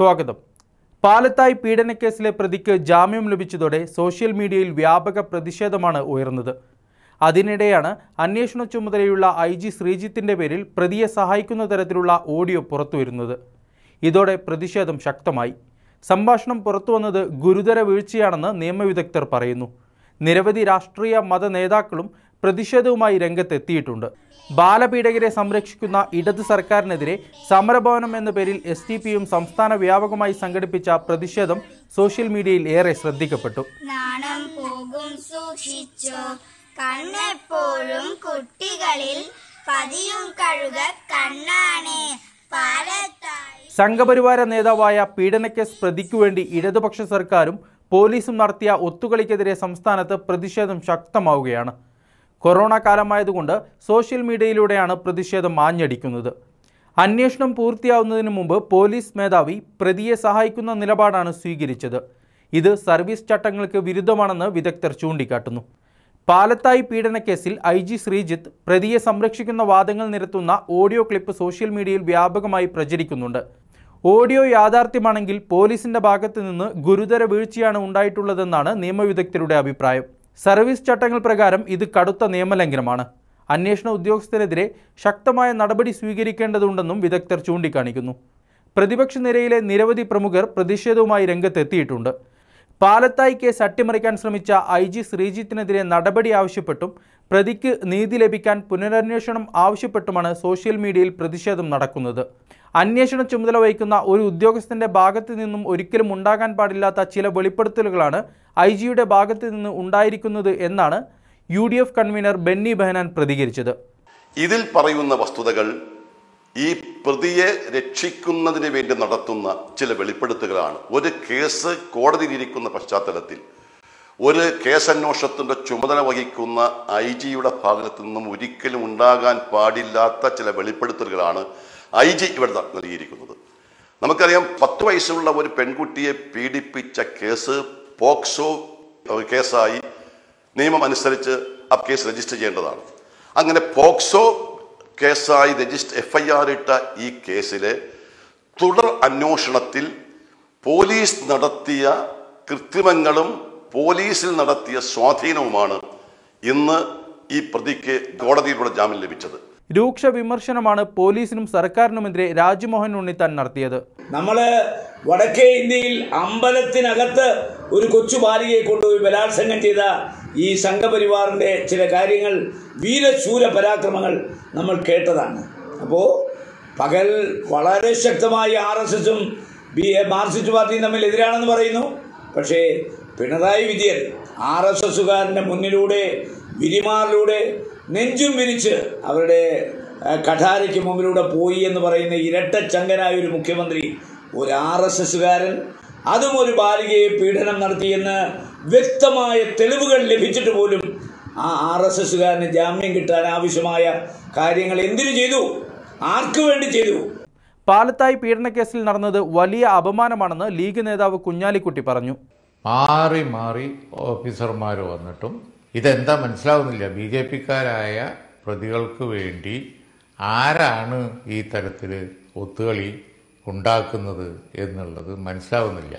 സ്വാഗതം പാലത്തായി പീഡനക്കേസിലെ പ്രതിക്ക് ജാമ്യം ലഭിച്ചതോടെ സോഷ്യൽ മീഡിയയിൽ വ്യാപക പ്രതിഷേധമാണ് ഉയർന്നത് അതിനിടെയാണ് അന്വേഷണ ചുമതലയുള്ള ഐ ജി ശ്രീജിത്തിൻ്റെ പേരിൽ പ്രതിയെ സഹായിക്കുന്ന തരത്തിലുള്ള ഓഡിയോ പുറത്തുവരുന്നത് ഇതോടെ പ്രതിഷേധം ശക്തമായി സംഭാഷണം പുറത്തുവന്നത് ഗുരുതര വീഴ്ചയാണെന്ന് നിയമവിദഗ്ധർ പറയുന്നു നിരവധി രാഷ്ട്രീയ മത നേതാക്കളും പ്രതിഷേധവുമായി രംഗത്തെത്തിയിട്ടുണ്ട് ബാലപീഡകരെ സംരക്ഷിക്കുന്ന ഇടത് സർക്കാരിനെതിരെ സമരഭവനം എന്ന പേരിൽ എസ് ടി പിയും സംസ്ഥാന വ്യാപകമായി സംഘടിപ്പിച്ച പ്രതിഷേധം സോഷ്യൽ മീഡിയയിൽ ഏറെ ശ്രദ്ധിക്കപ്പെട്ടു സംഘപരിവാര നേതാവായ പീഡനക്കേസ് പ്രതിക്കു വേണ്ടി ഇടതുപക്ഷ സർക്കാരും പോലീസും നടത്തിയ ഒത്തുകളിക്കെതിരെ സംസ്ഥാനത്ത് പ്രതിഷേധം ശക്തമാവുകയാണ് കൊറോണ കാലമായതുകൊണ്ട് സോഷ്യൽ മീഡിയയിലൂടെയാണ് പ്രതിഷേധം മാഞ്ഞടിക്കുന്നത് അന്വേഷണം പൂർത്തിയാവുന്നതിന് മുമ്പ് പോലീസ് മേധാവി പ്രതിയെ സഹായിക്കുന്ന നിലപാടാണ് സ്വീകരിച്ചത് ഇത് സർവീസ് ചട്ടങ്ങൾക്ക് വിരുദ്ധമാണെന്ന് വിദഗ്ധർ ചൂണ്ടിക്കാട്ടുന്നു പാലത്തായി പീഡനക്കേസിൽ ഐ ജി ശ്രീജിത്ത് പ്രതിയെ സംരക്ഷിക്കുന്ന വാദങ്ങൾ നിരത്തുന്ന ഓഡിയോ ക്ലിപ്പ് സോഷ്യൽ മീഡിയയിൽ വ്യാപകമായി പ്രചരിക്കുന്നുണ്ട് ഓഡിയോ യാഥാർത്ഥ്യമാണെങ്കിൽ പോലീസിന്റെ ഭാഗത്തു നിന്ന് ഗുരുതര വീഴ്ചയാണ് ഉണ്ടായിട്ടുള്ളതെന്നാണ് നിയമവിദഗ്ധരുടെ അഭിപ്രായം സർവീസ് ചട്ടങ്ങൾ പ്രകാരം ഇത് കടുത്ത നിയമലംഘനമാണ് അന്വേഷണ ഉദ്യോഗസ്ഥരെതിരെ ശക്തമായ നടപടി സ്വീകരിക്കേണ്ടതുണ്ടെന്നും വിദഗ്ധർ ചൂണ്ടിക്കാണിക്കുന്നു പ്രതിപക്ഷ നിരയിലെ നിരവധി പ്രമുഖർ പ്രതിഷേധവുമായി രംഗത്തെത്തിയിട്ടുണ്ട് പാലത്തായി കേസ് അട്ടിമറിക്കാൻ ശ്രമിച്ച ഐ ജി ശ്രീജിത്തിനെതിരെ നടപടി ആവശ്യപ്പെട്ടും പ്രതിക്ക് നീതി ലഭിക്കാൻ പുനരന്വേഷണം ആവശ്യപ്പെട്ടുമാണ് സോഷ്യൽ മീഡിയയിൽ പ്രതിഷേധം നടക്കുന്നത് അന്വേഷണ ചുമതല വഹിക്കുന്ന ഒരു ഉദ്യോഗസ്ഥന്റെ ഭാഗത്തു നിന്നും ഒരിക്കലും ഉണ്ടാകാൻ പാടില്ലാത്ത ചില വെളിപ്പെടുത്തലുകളാണ് ഐ ജിയുടെ ഭാഗത്തു നിന്ന് ഉണ്ടായിരിക്കുന്നത് എന്നാണ് U D F convener Benny Behanan പ്രതികരിച്ചത് ഇതിൽ പറയുന്ന വസ്തുതകൾ ഈ പ്രതിയെ രക്ഷിക്കുന്നതിന് വേണ്ടി നടത്തുന്ന ചില വെളിപ്പെടുത്തലുകളാണ് ഒരു കേസ് കോടതിയിലിരിക്കുന്ന പശ്ചാത്തലത്തിൽ ഒരു കേസന്വേഷണത്തിൻ്റെ ചുമതല വഹിക്കുന്ന ഐ ജിയുടെ ഭാഗത്തു നിന്നും ഒരിക്കലും ഉണ്ടാകാൻ പാടില്ലാത്ത ചില വെളിപ്പെടുത്തലുകളാണ് ഐ ജി ഇവിടെ നൽകിയിരിക്കുന്നത് നമുക്കറിയാം പത്ത് വയസ്സുള്ള ഒരു പെൺകുട്ടിയെ പീഡിപ്പിച്ച കേസ് പോക്സോ കേസായി നിയമം അനുസരിച്ച് ആ കേസ് രജിസ്റ്റർ ചെയ്യേണ്ടതാണ് അങ്ങനെ പോക്സോ കേസായി രജിസ്റ്റർ എഫ് ഐ ആർ ഇട്ട ഈ കേസിലെ തുടർ അന്വേഷണത്തിൽ പോലീസ് നടത്തിയ കൃത്രിമങ്ങളും പോലീസിൽ നടത്തിയ സ്വാധീനവുമാണ് ഇന്ന് ഈ പ്രതിക്ക് കോടതിയിലൂടെ ജാമ്യം ലഭിച്ചത് രൂക്ഷ വിമർശനമാണ് പോലീസിനും സർക്കാരിനുമെതിരെ രാജ്മോഹൻ ഉണ്ണിത്താൻ നടത്തിയത് നമ്മള് വടക്കേ ഇന്ത്യയിൽ അമ്പലത്തിനകത്ത് ഒരു കൊച്ചു ബാലികയെ കൊണ്ടുപോയി ബലാത്സംഗം ചെയ്ത ഈ സംഘപരിവാറിന്റെ ചില കാര്യങ്ങൾ വീരശൂര പരാക്രമങ്ങൾ നമ്മൾ കേട്ടതാണ് അപ്പോൾ പകൽ വളരെ ശക്തമായി ആർ എസ് എസും ബി മാർക്സിസ്റ്റ് പാർട്ടിയും തമ്മിൽ എതിരാണെന്ന് പറയുന്നു പക്ഷേ പിണറായി വിജയൻ ആർ എസ് എസുകാരൻ്റെ മുന്നിലൂടെ വിരിമാറിലൂടെ നെഞ്ചും വിരിച്ച് അവരുടെ കഠാരയ്ക്ക് മുമ്പിലൂടെ പോയി എന്ന് പറയുന്ന ഇരട്ടച്ചങ്കനായ ഒരു മുഖ്യമന്ത്രി ഒരു ആർ എസ് എസുകാരൻ അതും ഒരു ബാലികയെ പീഡനം നടത്തിയെന്ന് വ്യക്തമായ തെളിവുകൾ ലഭിച്ചിട്ട് പോലും ആ ആർ എസ് എസുകാരന് ജാമ്യം കിട്ടാൻ ആവശ്യമായ കാര്യങ്ങൾ എന്തിനു ചെയ്തു ആർക്കു വേണ്ടി ചെയ്തു പാലത്തായി പീഡനക്കേസിൽ നടന്നത് വലിയ അപമാനമാണെന്ന് ലീഗ് നേതാവ് കുഞ്ഞാലിക്കുട്ടി പറഞ്ഞു മാറി മാറി ഓഫീസർമാർ വന്നിട്ടും ഇതെന്താ മനസ്സിലാവുന്നില്ല ബി ജെ പിക്കാരായ പ്രതികൾക്ക് വേണ്ടി ആരാണ് ഈ തരത്തിൽ ഒത്തുകളി ഉണ്ടാക്കുന്നത് എന്നുള്ളത് മനസ്സിലാവുന്നില്ല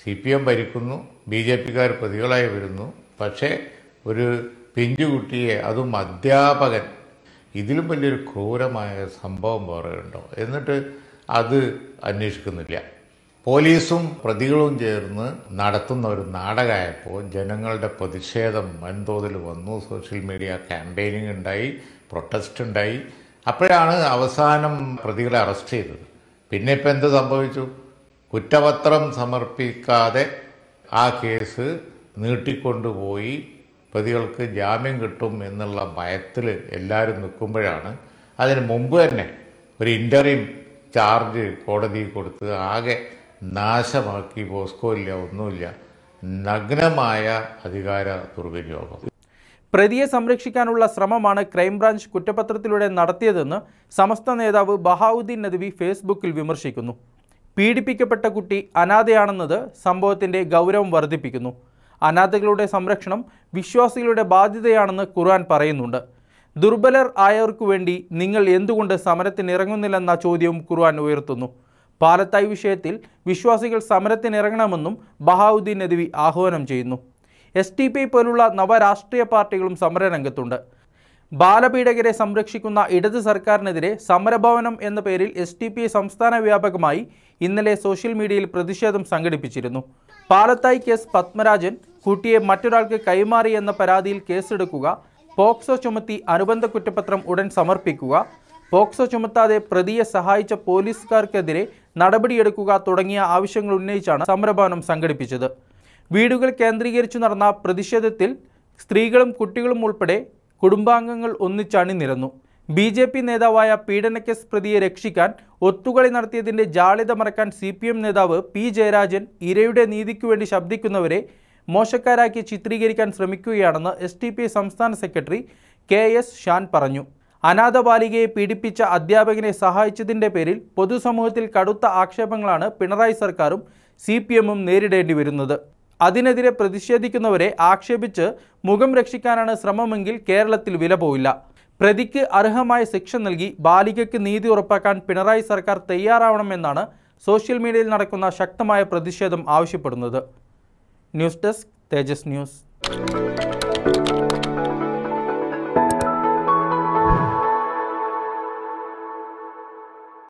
സി പി എം ഭരിക്കുന്നു ബി ജെ പിക്കാർ പ്രതികളായി വരുന്നു പക്ഷേ ഒരു പിഞ്ചുകുട്ടിയെ അതും അധ്യാപകൻ ഇതിലും വലിയൊരു ക്രൂരമായ സംഭവം വേറെ ഉണ്ടോ എന്നിട്ട് അത് അന്വേഷിക്കുന്നില്ല പോലീസും പ്രതികളും ചേർന്ന് നടത്തുന്ന ഒരു നാടകമായപ്പോൾ ജനങ്ങളുടെ പ്രതിഷേധം വൻതോതിൽ വന്നു സോഷ്യൽ മീഡിയ ക്യാമ്പയിനിങ് ഉണ്ടായി പ്രൊട്ടസ്റ്റ് ഉണ്ടായി അപ്പോഴാണ് അവസാനം പ്രതികളെ അറസ്റ്റ് ചെയ്തത് പിന്നെ ഇപ്പം എന്ത് സംഭവിച്ചു കുറ്റപത്രം സമർപ്പിക്കാതെ ആ കേസ് നീട്ടിക്കൊണ്ടുപോയി പ്രതികൾക്ക് ജാമ്യം കിട്ടും എന്നുള്ള ഭയത്തിൽ എല്ലാവരും നിൽക്കുമ്പോഴാണ് അതിന് മുമ്പ് തന്നെ ഒരു ഇൻ്ററിം ചാർജ് കോടതി കൊടുത്ത് ആകെ നാശമാക്കി ഇല്ല ഒന്നുമില്ല നഗ്നമായ അധികാര ദുർവിനിയോഗം പ്രതിയെ സംരക്ഷിക്കാനുള്ള ശ്രമമാണ് ക്രൈംബ്രാഞ്ച് കുറ്റപത്രത്തിലൂടെ നടത്തിയതെന്ന് സമസ്ത നേതാവ് ബഹാവുദ്ദീൻ നദ്വി ഫേസ്ബുക്കിൽ വിമർശിക്കുന്നു പീഡിപ്പിക്കപ്പെട്ട കുട്ടി അനാഥയാണെന്നത് സംഭവത്തിൻ്റെ ഗൗരവം വർദ്ധിപ്പിക്കുന്നു അനാഥകളുടെ സംരക്ഷണം വിശ്വാസികളുടെ ബാധ്യതയാണെന്ന് ഖുർആൻ പറയുന്നുണ്ട് ദുർബലർ ആയവർക്കു വേണ്ടി നിങ്ങൾ എന്തുകൊണ്ട് സമരത്തിനിറങ്ങുന്നില്ലെന്ന ചോദ്യവും ഖുർആൻ ഉയർത്തുന്നു പാലത്തായ് വിഷയത്തിൽ വിശ്വാസികൾ സമരത്തിനിറങ്ങണമെന്നും ബഹാവുദ്ദീൻ നദ്വി ആഹ്വാനം ചെയ്യുന്നു എസ് ടി പി പോലുള്ള നവരാഷ്ട്രീയ പാർട്ടികളും സമരരംഗത്തുണ്ട് ബാലപീഡകരെ സംരക്ഷിക്കുന്ന ഇടത് സർക്കാരിനെതിരെ സമരഭവനം എന്ന പേരിൽ എസ് ടി പി സംസ്ഥാന വ്യാപകമായി ഇന്നലെ സോഷ്യൽ മീഡിയയിൽ പ്രതിഷേധം സംഘടിപ്പിച്ചിരുന്നു പാലത്തായി കേസ് പത്മരാജൻ കുട്ടിയെ മറ്റൊരാൾക്ക് കൈമാറി എന്ന പരാതിയിൽ കേസെടുക്കുക പോക്സോ ചുമത്തി അനുബന്ധ കുറ്റപത്രം ഉടൻ സമർപ്പിക്കുക പോക്സോ ചുമത്താതെ പ്രതിയെ സഹായിച്ച പോലീസുകാർക്കെതിരെ നടപടിയെടുക്കുക തുടങ്ങിയ ആവശ്യങ്ങൾ ഉന്നയിച്ചാണ് സമരഭവനം സംഘടിപ്പിച്ചത് വീടുകൾ കേന്ദ്രീകരിച്ചു നടന്ന പ്രതിഷേധത്തിൽ സ്ത്രീകളും കുട്ടികളും ഉൾപ്പെടെ കുടുംബാംഗങ്ങൾ ഒന്നിച്ചണിനിരന്നു ബി ജെ പി നേതാവായ പീഡനക്കേസ് പ്രതിയെ രക്ഷിക്കാൻ ഒത്തുകളി നടത്തിയതിൻ്റെ ജാളിത മറക്കാൻ സി പി എം നേതാവ് പി ജയരാജൻ ഇരയുടെ നീതിക്കു വേണ്ടി ശബ്ദിക്കുന്നവരെ മോശക്കാരാക്കി ചിത്രീകരിക്കാൻ ശ്രമിക്കുകയാണെന്ന് എസ് സംസ്ഥാന സെക്രട്ടറി കെ എസ് ഷാൻ പറഞ്ഞു അനാഥബാലികയെ പീഡിപ്പിച്ച അധ്യാപകനെ സഹായിച്ചതിൻ്റെ പേരിൽ പൊതുസമൂഹത്തിൽ കടുത്ത ആക്ഷേപങ്ങളാണ് പിണറായി സർക്കാരും സി പി എമ്മും നേരിടേണ്ടി വരുന്നത് അതിനെതിരെ പ്രതിഷേധിക്കുന്നവരെ ആക്ഷേപിച്ച് മുഖം രക്ഷിക്കാനാണ് ശ്രമമെങ്കിൽ കേരളത്തിൽ വില പോയില്ല പ്രതിക്ക് അർഹമായ ശിക്ഷ നൽകി ബാലികയ്ക്ക് നീതി ഉറപ്പാക്കാൻ പിണറായി സർക്കാർ തയ്യാറാവണമെന്നാണ് സോഷ്യൽ മീഡിയയിൽ നടക്കുന്ന ശക്തമായ പ്രതിഷേധം ആവശ്യപ്പെടുന്നത് ന്യൂസ് ഡെസ്ക് തേജസ് ന്യൂസ്